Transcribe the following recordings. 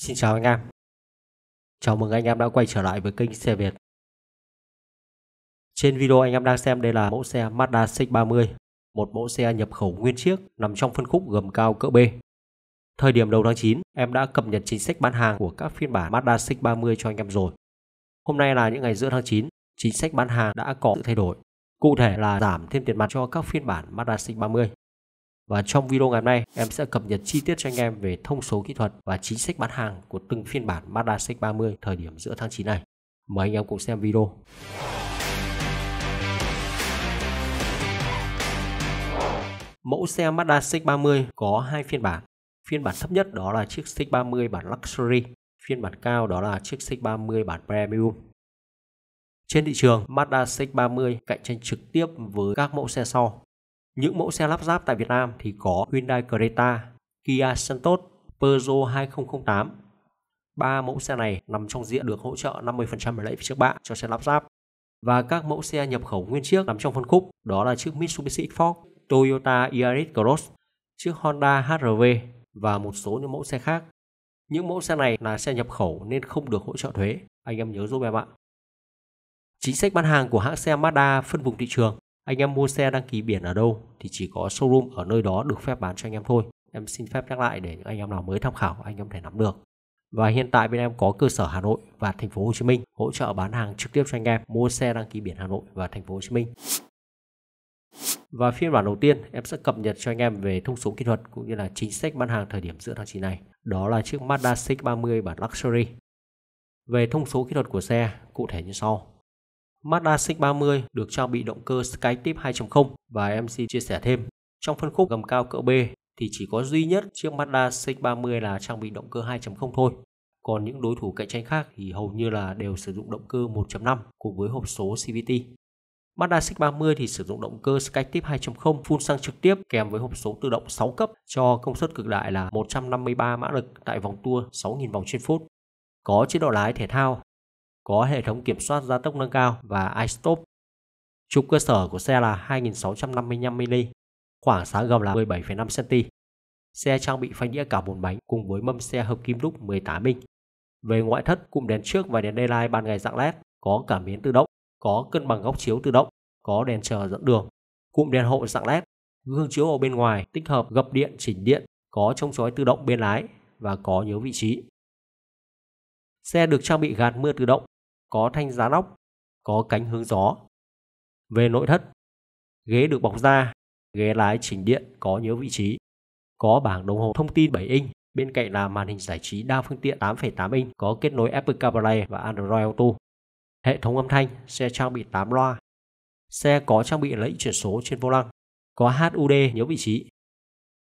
Xin chào anh em Chào mừng anh em đã quay trở lại với kênh xe Việt Trên video anh em đang xem đây là mẫu xe Mazda CX-30 Một mẫu xe nhập khẩu nguyên chiếc nằm trong phân khúc gầm cao cỡ B Thời điểm đầu tháng 9 em đã cập nhật chính sách bán hàng của các phiên bản Mazda CX-30 cho anh em rồi Hôm nay là những ngày giữa tháng 9 Chính sách bán hàng đã có sự thay đổi Cụ thể là giảm thêm tiền mặt cho các phiên bản Mazda CX-30 và trong video ngày hôm nay, em sẽ cập nhật chi tiết cho anh em về thông số kỹ thuật và chính sách bán hàng của từng phiên bản Mazda CX-30 thời điểm giữa tháng 9 này. Mời anh em cùng xem video. Mẫu xe Mazda CX-30 có hai phiên bản. Phiên bản thấp nhất đó là chiếc CX-30 bản Luxury, phiên bản cao đó là chiếc CX-30 bản Premium. Trên thị trường, Mazda CX-30 cạnh tranh trực tiếp với các mẫu xe sau những mẫu xe lắp ráp tại Việt Nam thì có Hyundai Creta, Kia Santos, Peugeot 2008. Ba mẫu xe này nằm trong diện được hỗ trợ 50% lệ phí trước bạ cho xe lắp ráp. Và các mẫu xe nhập khẩu nguyên chiếc nằm trong phân khúc đó là chiếc Mitsubishi X-Force, Toyota Yaris Cross, chiếc Honda HRV và một số những mẫu xe khác. Những mẫu xe này là xe nhập khẩu nên không được hỗ trợ thuế. Anh em nhớ giúp em ạ. Chính sách bán hàng của hãng xe Mazda phân vùng thị trường anh em mua xe đăng ký biển ở đâu thì chỉ có showroom ở nơi đó được phép bán cho anh em thôi. Em xin phép nhắc lại để những anh em nào mới tham khảo anh em thể nắm được. Và hiện tại bên em có cơ sở Hà Nội và thành phố Hồ Chí Minh hỗ trợ bán hàng trực tiếp cho anh em mua xe đăng ký biển Hà Nội và thành phố Hồ Chí Minh. Và phiên bản đầu tiên em sẽ cập nhật cho anh em về thông số kỹ thuật cũng như là chính sách bán hàng thời điểm giữa tháng 9 này. Đó là chiếc Mazda CX-30 bản Luxury. Về thông số kỹ thuật của xe cụ thể như sau. Mazda CX-30 được trang bị động cơ Skytip 2.0 và MC chia sẻ thêm. Trong phân khúc gầm cao cỡ B thì chỉ có duy nhất chiếc Mazda CX-30 là trang bị động cơ 2.0 thôi. Còn những đối thủ cạnh tranh khác thì hầu như là đều sử dụng động cơ 1.5 cùng với hộp số CVT. Mazda CX-30 thì sử dụng động cơ Skytip 2.0 phun xăng trực tiếp kèm với hộp số tự động 6 cấp cho công suất cực đại là 153 mã lực tại vòng tua 6.000 vòng trên phút. Có chế độ lái thể thao có hệ thống kiểm soát gia tốc nâng cao và iStop. Trục cơ sở của xe là 2655mm, khoảng sáng gầm là 17,5cm. Xe trang bị phanh đĩa cả bốn bánh cùng với mâm xe hợp kim đúc 18 inch. Về ngoại thất, cụm đèn trước và đèn daylight ban ngày dạng LED, có cảm biến tự động, có cân bằng góc chiếu tự động, có đèn chờ dẫn đường. Cụm đèn hậu dạng LED, gương chiếu ở bên ngoài tích hợp gập điện chỉnh điện, có chống chói tự động bên lái và có nhớ vị trí. Xe được trang bị gạt mưa tự động có thanh giá nóc, có cánh hướng gió. Về nội thất, ghế được bọc da, ghế lái chỉnh điện có nhớ vị trí, có bảng đồng hồ thông tin 7 inch, bên cạnh là màn hình giải trí đa phương tiện 8,8 inch có kết nối Apple CarPlay và Android Auto. Hệ thống âm thanh, xe trang bị 8 loa. Xe có trang bị lấy chuyển số trên vô lăng, có HUD nhớ vị trí,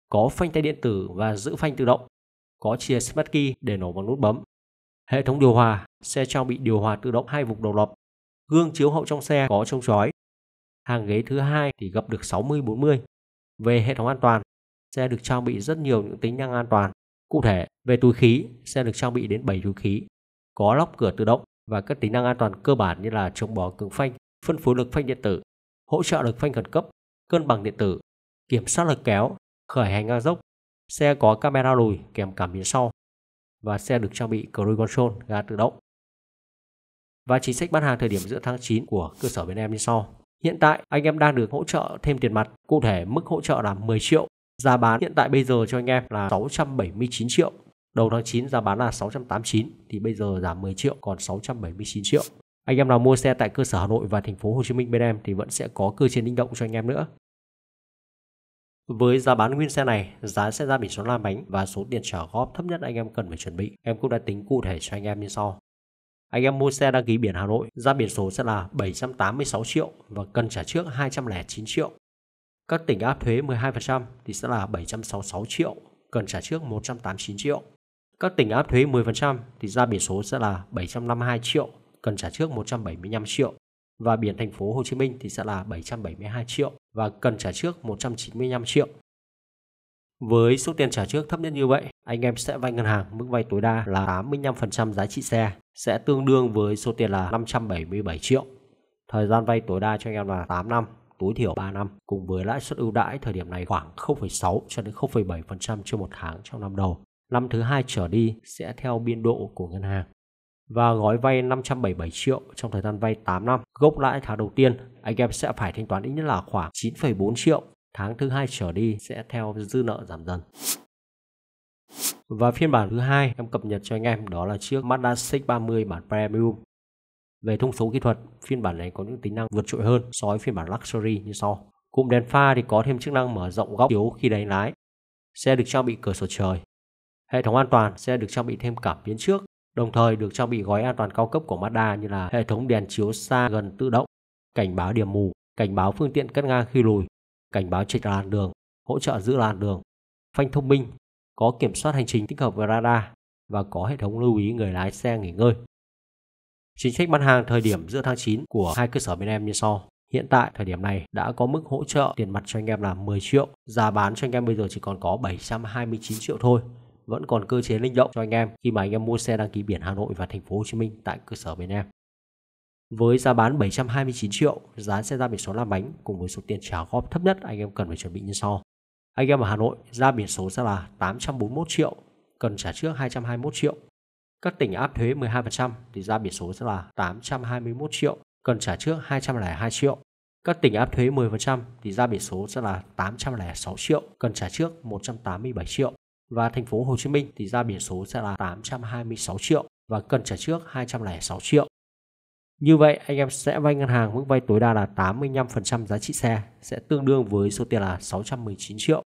có phanh tay điện tử và giữ phanh tự động, có chìa smart key để nổ bằng nút bấm Hệ thống điều hòa, xe trang bị điều hòa tự động hai vùng độc lập. Gương chiếu hậu trong xe có trông chói. Hàng ghế thứ hai thì gập được 60-40. Về hệ thống an toàn, xe được trang bị rất nhiều những tính năng an toàn. Cụ thể, về túi khí, xe được trang bị đến 7 túi khí, có lóc cửa tự động và các tính năng an toàn cơ bản như là chống bó cứng phanh, phân phối lực phanh điện tử, hỗ trợ lực phanh khẩn cấp, cân bằng điện tử, kiểm soát lực kéo, khởi hành ngang dốc. Xe có camera lùi kèm cảm biến sau và xe được trang bị cruise control, ga tự động. Và chính sách bán hàng thời điểm giữa tháng 9 của cơ sở bên em như sau. Hiện tại anh em đang được hỗ trợ thêm tiền mặt, cụ thể mức hỗ trợ là 10 triệu. Giá bán hiện tại bây giờ cho anh em là 679 triệu. Đầu tháng 9 giá bán là 689 thì bây giờ giảm 10 triệu còn 679 triệu. Anh em nào mua xe tại cơ sở Hà Nội và thành phố Hồ Chí Minh bên em thì vẫn sẽ có cơ chế linh động cho anh em nữa. Với giá bán nguyên xe này, giá sẽ ra biển số làm bánh và số tiền trả góp thấp nhất anh em cần phải chuẩn bị. Em cũng đã tính cụ thể cho anh em như sau. Anh em mua xe đăng ký biển Hà Nội, ra biển số sẽ là 786 triệu và cần trả trước 209 triệu. Các tỉnh áp thuế 12% thì sẽ là 766 triệu, cần trả trước 189 triệu. Các tỉnh áp thuế 10% thì ra biển số sẽ là 752 triệu, cần trả trước 175 triệu và biển thành phố Hồ Chí Minh thì sẽ là 772 triệu và cần trả trước 195 triệu. Với số tiền trả trước thấp nhất như vậy, anh em sẽ vay ngân hàng mức vay tối đa là 85% giá trị xe, sẽ tương đương với số tiền là 577 triệu. Thời gian vay tối đa cho anh em là 8 năm, tối thiểu 3 năm, cùng với lãi suất ưu đãi thời điểm này khoảng 0,6 cho đến 0,7% trên một tháng trong năm đầu. Năm thứ hai trở đi sẽ theo biên độ của ngân hàng và gói vay 577 triệu trong thời gian vay 8 năm. Gốc lãi tháng đầu tiên, anh em sẽ phải thanh toán ít nhất là khoảng 9,4 triệu. Tháng thứ hai trở đi sẽ theo dư nợ giảm dần. Và phiên bản thứ hai em cập nhật cho anh em đó là chiếc Mazda CX-30 bản Premium. Về thông số kỹ thuật, phiên bản này có những tính năng vượt trội hơn so với phiên bản Luxury như sau. Cụm đèn pha thì có thêm chức năng mở rộng góc chiếu khi đánh lái. Xe được trang bị cửa sổ trời. Hệ thống an toàn sẽ được trang bị thêm cảm biến trước đồng thời được trang bị gói an toàn cao cấp của Mazda như là hệ thống đèn chiếu xa gần tự động, cảnh báo điểm mù, cảnh báo phương tiện cắt ngang khi lùi, cảnh báo chạy làn đường, hỗ trợ giữ làn đường, phanh thông minh, có kiểm soát hành trình tích hợp với radar và có hệ thống lưu ý người lái xe nghỉ ngơi. Chính sách bán hàng thời điểm giữa tháng 9 của hai cơ sở bên em như sau. Hiện tại thời điểm này đã có mức hỗ trợ tiền mặt cho anh em là 10 triệu, giá bán cho anh em bây giờ chỉ còn có 729 triệu thôi vẫn còn cơ chế linh động cho anh em khi mà anh em mua xe đăng ký biển Hà Nội và thành phố Hồ Chí Minh tại cơ sở bên em. Với giá bán 729 triệu, giá xe ra biển số làm bánh cùng với số tiền trả góp thấp nhất anh em cần phải chuẩn bị như sau. Anh em ở Hà Nội ra biển số sẽ là 841 triệu, cần trả trước 221 triệu. Các tỉnh áp thuế 12% thì ra biển số sẽ là 821 triệu, cần trả trước 202 triệu. Các tỉnh áp thuế 10% thì ra biển số sẽ là 806 triệu, cần trả trước 187 triệu và thành phố Hồ Chí Minh thì ra biển số sẽ là 826 triệu và cần trả trước 206 triệu. Như vậy anh em sẽ vay ngân hàng mức vay tối đa là 85% giá trị xe sẽ tương đương với số tiền là 619 triệu.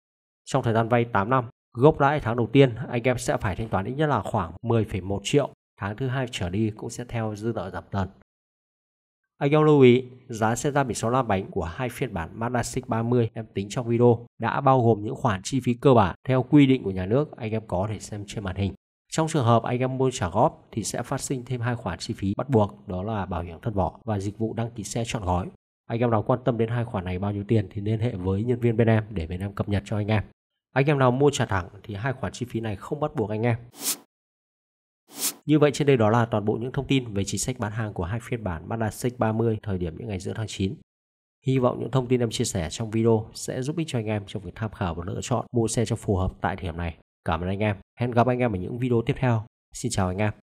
Trong thời gian vay 8 năm, gốc lãi tháng đầu tiên anh em sẽ phải thanh toán ít nhất là khoảng 10,1 triệu. Tháng thứ hai trở đi cũng sẽ theo dư nợ giảm dần anh em lưu ý, giá xe ra biển số la bánh của hai phiên bản Mazda CX-30 em tính trong video đã bao gồm những khoản chi phí cơ bản theo quy định của nhà nước anh em có thể xem trên màn hình. Trong trường hợp anh em mua trả góp thì sẽ phát sinh thêm hai khoản chi phí bắt buộc đó là bảo hiểm thân vỏ và dịch vụ đăng ký xe chọn gói. Anh em nào quan tâm đến hai khoản này bao nhiêu tiền thì liên hệ với nhân viên bên em để bên em cập nhật cho anh em. Anh em nào mua trả thẳng thì hai khoản chi phí này không bắt buộc anh em. Như vậy trên đây đó là toàn bộ những thông tin về chính sách bán hàng của hai phiên bản Mazda CX-30 thời điểm những ngày giữa tháng 9. Hy vọng những thông tin em chia sẻ trong video sẽ giúp ích cho anh em trong việc tham khảo và lựa chọn mua xe cho phù hợp tại thời điểm này. Cảm ơn anh em. Hẹn gặp anh em ở những video tiếp theo. Xin chào anh em.